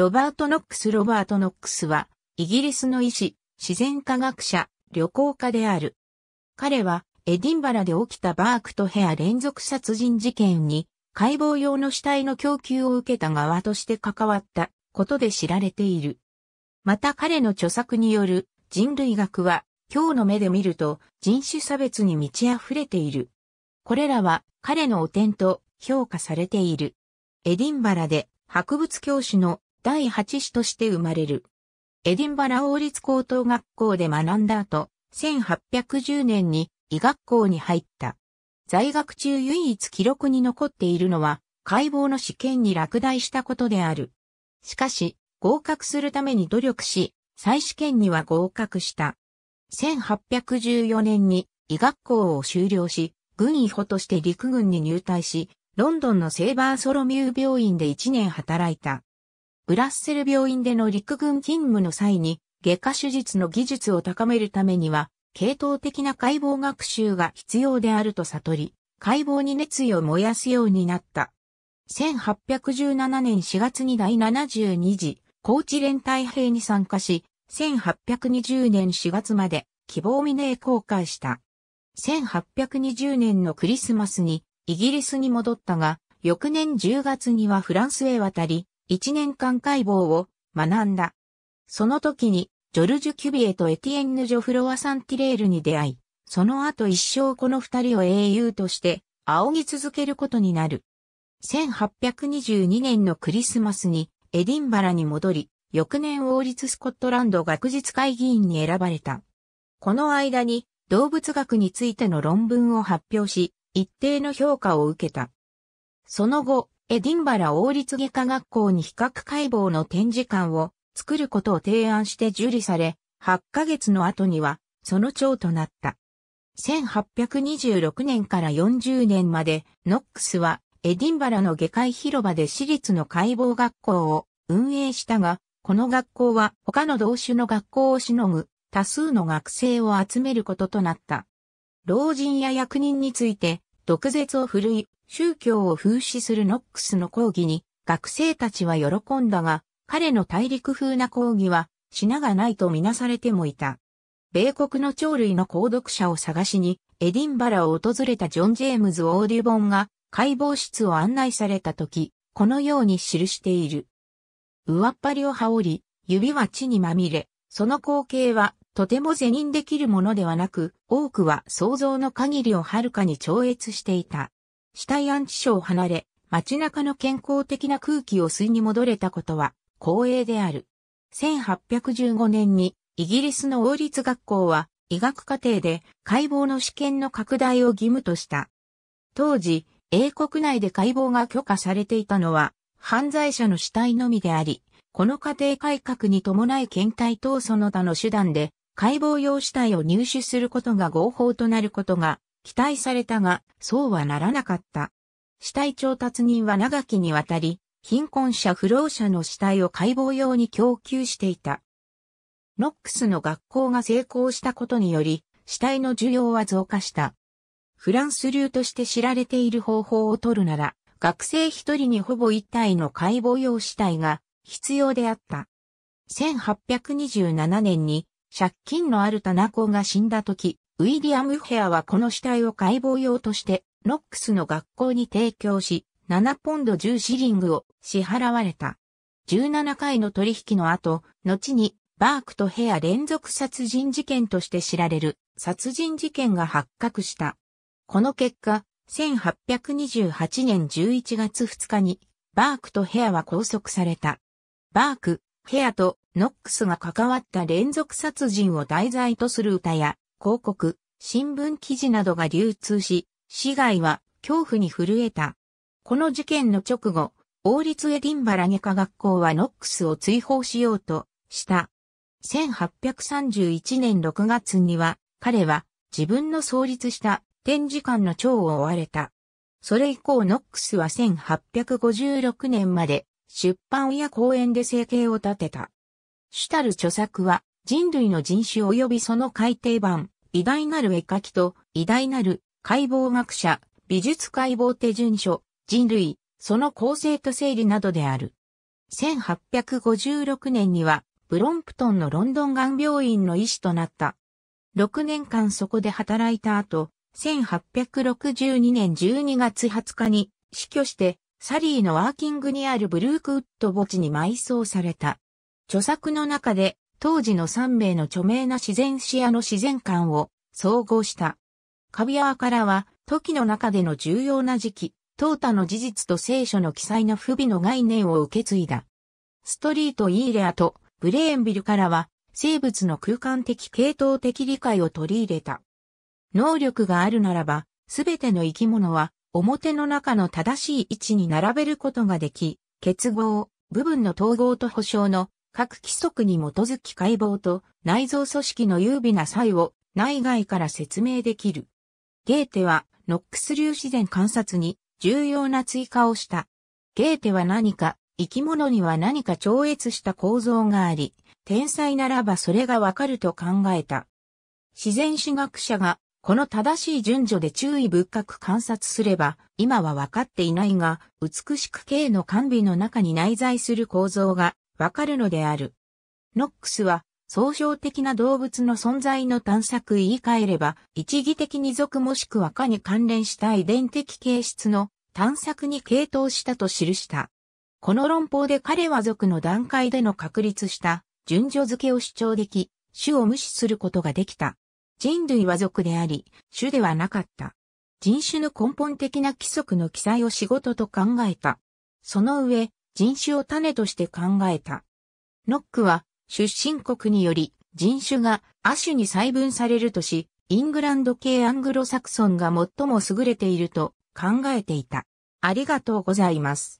ロバート・ノックス・ロバート・ノックスは、イギリスの医師、自然科学者、旅行家である。彼は、エディンバラで起きたバークとヘア連続殺人事件に、解剖用の死体の供給を受けた側として関わったことで知られている。また彼の著作による人類学は今日の目で見ると人種差別に満ち溢れている。これらは彼の汚点と評価されている。エディンバラで博物教師の第8子として生まれる。エディンバラ王立高等学校で学んだ後、1810年に医学校に入った。在学中唯一記録に残っているのは、解剖の試験に落第したことである。しかし、合格するために努力し、再試験には合格した。1814年に医学校を修了し、軍医補として陸軍に入隊し、ロンドンのセーバーソロミュー病院で1年働いた。ブラッセル病院での陸軍勤務の際に、外科手術の技術を高めるためには、系統的な解剖学習が必要であると悟り、解剖に熱意を燃やすようになった。1817年4月に第72次、高知連隊兵に参加し、1820年4月まで、希望峰へ航海した。1820年のクリスマスに、イギリスに戻ったが、翌年10月にはフランスへ渡り、1年間解剖を学んだ。その時に、ジョルジュ・キュビエとエティエンヌ・ジョフロワ・サンティレールに出会い、その後一生この二人を英雄として仰ぎ続けることになる。1822年のクリスマスにエディンバラに戻り、翌年王立スコットランド学術会議員に選ばれた。この間に動物学についての論文を発表し、一定の評価を受けた。その後、エディンバラ王立外科学校に比較解剖の展示館を作ることを提案して受理され、8ヶ月の後には、その長となった。1826年から40年まで、ノックスは、エディンバラの下界広場で私立の解剖学校を運営したが、この学校は他の同種の学校をしのぐ多数の学生を集めることとなった。老人や役人について毒舌を振るい、宗教を風刺するノックスの講義に学生たちは喜んだが、彼の大陸風な講義は、品がないとみなされてもいた。米国の鳥類の購読者を探しに、エディンバラを訪れたジョン・ジェームズ・オーディボンが解剖室を案内された時、このように記している。上っ張りを羽織り、指は地にまみれ、その光景はとても是認できるものではなく、多くは想像の限りをはるかに超越していた。死体安置所を離れ、街中の健康的な空気を吸いに戻れたことは光栄である。1815年にイギリスの王立学校は医学課程で解剖の試験の拡大を義務とした。当時、英国内で解剖が許可されていたのは犯罪者の死体のみであり、この過程改革に伴い検体等その他の手段で解剖用死体を入手することが合法となることが期待されたが、そうはならなかった。死体調達人は長きにわたり、貧困者不老者の死体を解剖用に供給していた。ノックスの学校が成功したことにより、死体の需要は増加した。フランス流として知られている方法を取るなら、学生一人にほぼ一体の解剖用死体が必要であった。1827年に借金のある田ナが死んだ時、ウィリアム・ヘアはこの死体を解剖用として、ノックスの学校に提供し、7ポンド10シリングを支払われた。17回の取引の後、後にバークとヘア連続殺人事件として知られる殺人事件が発覚した。この結果、1828年11月2日にバークとヘアは拘束された。バーク、ヘアとノックスが関わった連続殺人を題材とする歌や広告、新聞記事などが流通し、市街は恐怖に震えた。この事件の直後、王立エディンバラ外科学校はノックスを追放しようとした。1831年6月には、彼は自分の創立した展示館の長を追われた。それ以降ノックスは1856年まで出版や講演で生計を立てた。主たる著作は人類の人種及びその改訂版、偉大なる絵描きと、偉大なる解剖学者、美術解剖手順書、人類、その構成と整理などである。1856年には、ブロンプトンのロンドン岩病院の医師となった。6年間そこで働いた後、1862年12月20日に死去して、サリーのワーキングにあるブルークウッド墓地に埋葬された。著作の中で当時の3名の著名な自然史家の自然観を総合した。カビアーからは、時の中での重要な時期、淘汰の事実と聖書の記載の不備の概念を受け継いだ。ストリート・イーレアとブレーンビルからは、生物の空間的系統的理解を取り入れた。能力があるならば、すべての生き物は、表の中の正しい位置に並べることができ、結合、部分の統合と保証の各規則に基づき解剖と内臓組織の優美な際を内外から説明できる。ゲーテはノックス粒子電観察に重要な追加をした。ゲーテは何か、生き物には何か超越した構造があり、天才ならばそれがわかると考えた。自然史学者がこの正しい順序で注意深く観察すれば、今はわかっていないが、美しく形の完備の中に内在する構造がわかるのである。ノックスは、総称的な動物の存在の探索言い換えれば、一義的に属もしくは科に関連した遺伝的形質の探索に傾倒したと記した。この論法で彼は属の段階での確立した順序付けを主張でき、種を無視することができた。人類は属であり、種ではなかった。人種の根本的な規則の記載を仕事と考えた。その上、人種を種として考えた。ノックは出身国により人種が亜種に細分されるとし、イングランド系アングロサクソンが最も優れていると考えていた。ありがとうございます。